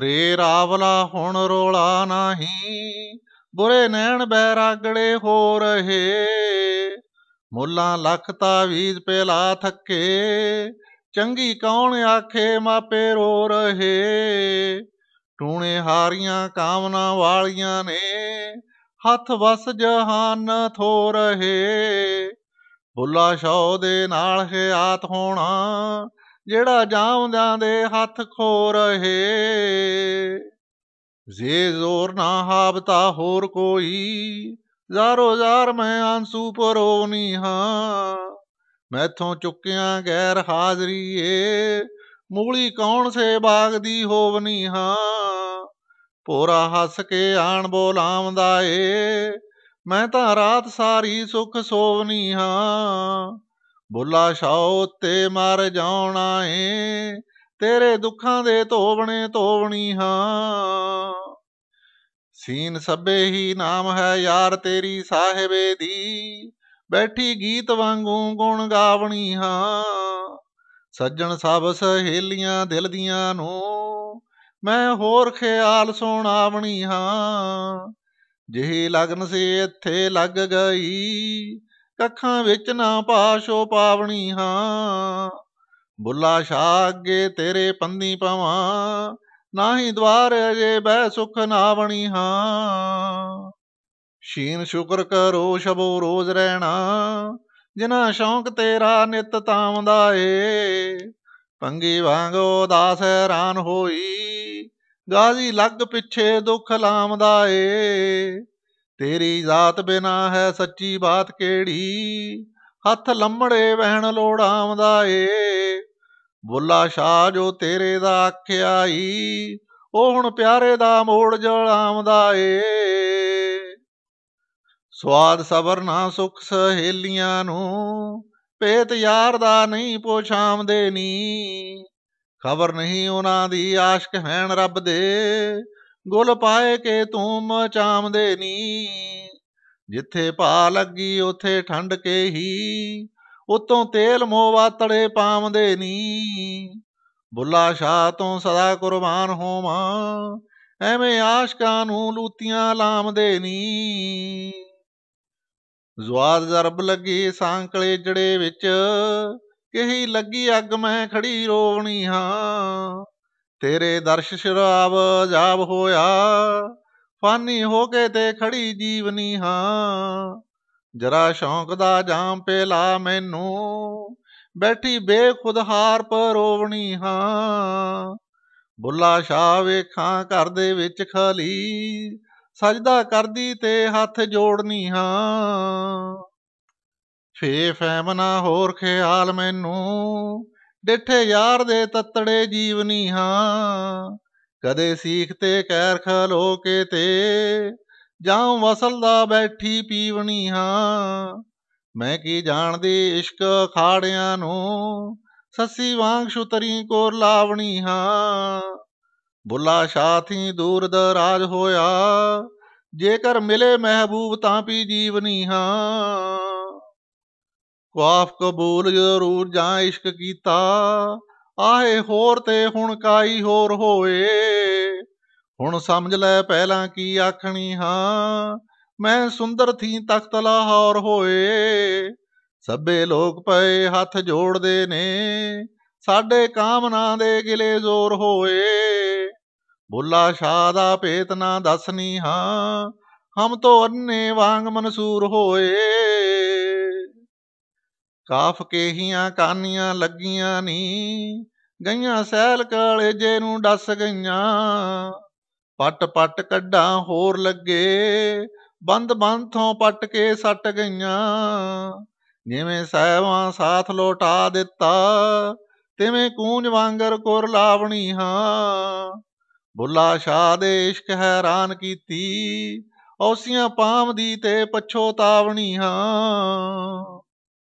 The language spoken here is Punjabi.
ਰੇ ਰਾਵਲਾ ਹੁਣ ਰੋਲਾ ਨਹੀਂ ਬੁਰੇ ਨੈਣ ਬੈਰਾਗੜੇ ਹੋ ਰਹੇ ਮੁੱਲਾਂ ਲੱਖ ਤਾਵੀਜ਼ ਪੇਲਾ ਥੱਕੇ ਚੰਗੀ ਕੌਣ ਆਖੇ ਮਾਪੇ ਰੋ ਰਹੇ ਟੂਣੇ ਹਾਰੀਆਂ ਕਾਮਨਾ ਵਾਲੀਆਂ ਨੇ ਹੱਥ ਵਸ ਜਹਾਨ ਥੋ ਰਹੇ ਬੁੱਲਾ ਸ਼ੌ ਦੇ ਨਾਲ ਹਿਆਤ ਹੋਣਾ ਜਿਹੜਾ ਜਾਉਂਦਿਆਂ ਦੇ ਹੱਥ ਖੋ ਰਹੇ ਜੇ ਜ਼ੋਰ ਨਾ ਹਾਬਤਾ ਹੋਰ ਕੋਈ ਜ਼ਾਰੋ ਜ਼ਾਰ ਮੈਂ ਆਂਸੂ ਪਰੋਨੀ ਹਾਂ ਮੈਥੋਂ ਚੁੱਕਿਆ ਗੈਰ ਹਾਜ਼ਰੀ ਏ ਮੂਲੀ ਕੌਣ ਸੇ ਬਾਗ ਦੀ ਹੋਵਨੀ ਹਾਂ ਪੋਰਾ ਹੱਸ ਕੇ ਆਣ ਬੋਲਾਉਂਦਾ ਏ ਮੈਂ ਤਾਂ ਰਾਤ ਸਾਰੀ ਸੁਖ ਸੋਵਨੀ ਹਾਂ ਬੁੱਲਾ ਸ਼ਾਉ ਤੇ ਮਰ ਜਾਣਾ ਏ ਤੇਰੇ ਦੁੱਖਾਂ ਦੇ ਧੋਵਣੇ ਧੋਵਣੀ ਹਾਂ ਸੀਨ ਸਭੇ ਹੀ ਨਾਮ ਹੈ ਯਾਰ ਤੇਰੀ ਸਾਹਿਬੇ ਦੀ ਬੈਠੀ ਗੀਤ ਵਾਂਗੂ ਗੁਣ ਗਾਵਣੀ ਹਾਂ ਸੱਜਣ ਸਭ ਸਹੇਲੀਆਂ ਦਿਲ ਦੀਆਂ ਨੂੰ ਮੈਂ ਹੋਰ ਖਿਆਲ ਸੁਣਾਵਣੀ ਹਾਂ ਜਿਹੀ ਲਗਨ ਸੀ ਇੱਥੇ ਲੱਗ ਗਈ ਕੱਖਾਂ ਵਿੱਚ ਨਾ ਪਾਸ਼ੋ ਪਾਵਣੀ ਹਾਂ ਬੁੱਲਾ ਸ਼ਾਹ ਅੱਗੇ ਤੇਰੇ ਪੰਦੀ ਪਵਾਂ ਨਾਹੀ ਦਵਾਰ ਅਜੇ ਬੈ ਸੁਖ ਨਾਵਣੀ ਹਾਂ ਸ਼ੀਨ ਸ਼ੁਕਰ ਕਰੋ ਸ਼ਬੋ ਰੋਜ਼ ਰਹਿਣਾ ਜਿਨਾ ਸ਼ੌਂਕ ਤੇਰਾ ਨਿਤ ਤਾਵੰਦਾ ਏ ਪੰਗੀ ਵਾਂਗੋ ਦਾਸ ਹੈਰਾਨ ਹੋਈ ਗਾਜ਼ੀ ਲੱਗ ਪਿੱਛੇ ਦੁੱਖ ਲਾਮਦਾ ਏ ਤੇਰੀ ਜ਼ਾਤ ਬਿਨਾ ਹੈ ਸੱਚੀ ਬਾਤ ਕਿਹੜੀ ਹੱਥ ਲੰਮੜੇ ਵਹਿਣ ਲੋੜ ਆਉਂਦਾ ਏ ਬੁੱਲਾ ਸ਼ਾਹ ਜੋ ਤੇਰੇ ਦਾ ਆਖਿਆ ਈ ਉਹ ਹੁਣ ਪਿਆਰੇ ਦਾ ਮੋੜ ਜਲ ਆਉਂਦਾ ਏ ਸਵਾਦ ਸਬਰ ਨਾ ਸੁਖ ਸਹੇਲੀਆਂ ਨੂੰ ਪੇਤ ਯਾਰ ਦਾ ਨਹੀਂ ਪੋਛਾਮਦੇ ਨੀ ਖਬਰ ਨਹੀਂ ਉਹਨਾਂ ਦੀ ਆਸ਼ਕ ਹੈਣ ਰੱਬ ਦੇ ਗੁਲ ਪਾਏ ਕੇ ਤੂੰ ਚਾਮਦੇ ਨੀ ਜਿੱਥੇ ਭਾ ਲੱਗੀ ਉਥੇ ਠੰਡ ਕੇ ਹੀ ਉਤੋਂ ਤੇਲ ਮੋਵਾ ਤੜੇ ਪਾਉਂਦੇ ਨੀ ਬੁੱਲਾ ਸ਼ਾਹ ਤੋਂ ਸਦਾ ਕੁਰਬਾਨ ਹੋਵਾਂ ਐਵੇਂ ਆਸ਼ਕਾਂ ਨੂੰ ਲੂਤੀਆਂ ਲਾਮਦੇ ਨੀ ਜ਼ਵਾਰ ਜ਼ਰਬ ਲੱਗੀ ਸਾਂਕਲੇ ਜੜੇ ਵਿੱਚ ਕਹੀ ਲੱਗੀ ਅੱਗ ਮੈਂ ਖੜੀ ਰੋਵਣੀ ਹਾਂ ਤੇਰੇ ਦਰਸ਼ ਸ਼ਰਾਬ ਜਾਬ ਹੋਇਆ ਫਾਨੀ ਹੋ ਕੇ ਤੇ ਖੜੀ ਜੀਵਨੀ ਹਾਂ ਜਰਾ ਸ਼ੌਂਕ ਦਾ ਜਾਮ ਪੇਲਾ ਮੈਨੂੰ ਬੈਠੀ ਬੇਖੁਦਹਾਰ ਪਰੋਵਣੀ ਹਾਂ ਬੁੱਲਾ ਸ਼ਾ ਵੇਖਾਂ ਘਰ ਦੇ ਵਿੱਚ ਖਾਲੀ ਸਜਦਾ ਕਰਦੀ ਤੇ ਹੱਥ ਜੋੜਨੀ ਹਾਂ ਫੇ ਫੈਮਨਾ ਹੋਰ ਖਿਆਲ ਮੈਨੂੰ ਡੇਠੇ ਯਾਰ ਦੇ ਤਤੜੇ ਜੀਵਨੀ ਹਾਂ ਕਦੇ ਸੀਖ ਤੇ ਕੈਰ ਖਲੋ ਕੇ ਤੇ ਜਾਂ ਵਸਲ ਦਾ ਬੈਠੀ ਪੀਵਣੀ ਹਾਂ ਮੈਂ ਕੀ ਜਾਣਦੀ ਇਸ਼ਕ ਖਾੜਿਆਂ ਨੂੰ ਸੱਸੀ ਵਾਂਗ ਸ਼ੁਤਰੀ ਕੋਰ ਲਾਵਣੀ ਹਾਂ ਬੁੱਲਾ ਸ਼ਾਥੀ ਦੂਰ ਦਰਾਜ ਹੋਇਆ ਜੇਕਰ ਮਿਲੇ ਮਹਿਬੂਬ ਤਾਂ ਪੀ ਜੀਵਨੀ ਹਾਂ ਵਾਫ ਕਬੂਲ ਜ਼ਰੂਰ ਰੂਰ ਜਾਂ ਇਸ਼ਕ ਕੀਤਾ ਆਏ ਹੋਰ ਤੇ ਹੁਣ ਕਾਈ ਹੋਰ ਹੋਏ ਹੁਣ ਸਮਝ ਲੈ ਪਹਿਲਾਂ ਕੀ ਆਖਣੀ ਹਾਂ ਮੈਂ ਸੁੰਦਰ ਥੀ ਤਖਤ ਲਾਹੌਰ ਹੋਏ ਸਭੇ ਲੋਕ ਪਏ ਹੱਥ ਜੋੜਦੇ ਨੇ ਸਾਡੇ ਕਾਮਨਾ ਦੇ ਗਿਲੇ ਜ਼ੋਰ ਹੋਏ ਬੁੱਲਾ ਸ਼ਾਹ ਦਾ ਭੇਤ ਨਾ ਦੱਸਨੀ ਹਾਂ ਹਮ ਤੋ ਅੰਨੇ ਵਾਂਗ ਮਨਸੂਰ ਹੋਏ ਕਾਫ ਕੇਹੀਆਂ ਕਾਨੀਆਂ ਲੱਗੀਆਂ ਨੀ ਗਈਆਂ ਸੈਲ ਕਾਲੇ ਜੇ ਨੂੰ ਡਸ ਗਈਆਂ ਪੱਟ ਪੱਟ ਕੱਢਾਂ ਹੋਰ ਲੱਗੇ ਬੰਦ ਬੰਦ ਥੋਂ ਪੱਟ ਕੇ ਸੱਟ ਗਈਆਂ ਜਿਵੇਂ ਸਹਿਵਾਂ ਸਾਥ ਲੋਟਾ ਦਿੱਤਾ ਤਿਵੇਂ ਕੂੰਜ ਵਾਂਗਰ ਕੋਰ ਲਾਵਣੀ ਹਾਂ ਬੁੱਲਾ ਸ਼ਾਹ ਦੇ ਇਸ਼ਕ ਹੈਰਾਨ ਕੀਤੀ ਔਸੀਆਂ ਪਾਮ ਦੀ ਤੇ ਪਛੋਤਾਵਣੀ ਹਾਂ